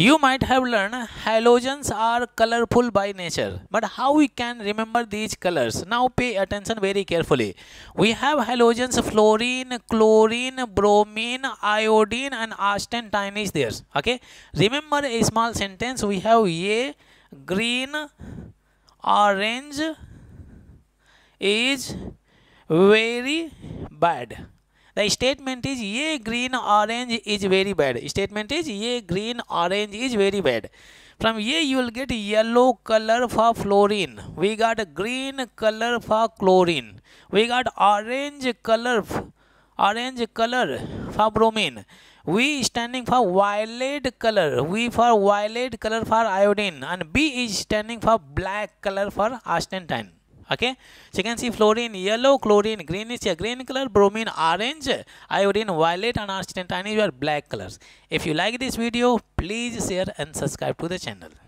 You might have learned halogens are colorful by nature, but how we can remember these colors? Now pay attention very carefully. We have halogens fluorine, chlorine, bromine, iodine and astatine is there. Okay, remember a small sentence. We have a green, orange is very bad the statement is a green orange is very bad. Statement is a green orange is very bad. From a you will get yellow color for fluorine. We got green color for chlorine. We got orange color orange color for bromine. We standing for violet color. We for violet color for iodine and B is standing for black color for astatine okay so you can see fluorine yellow chlorine greenish a green color bromine orange iodine violet and arsenine are black colors if you like this video please share and subscribe to the channel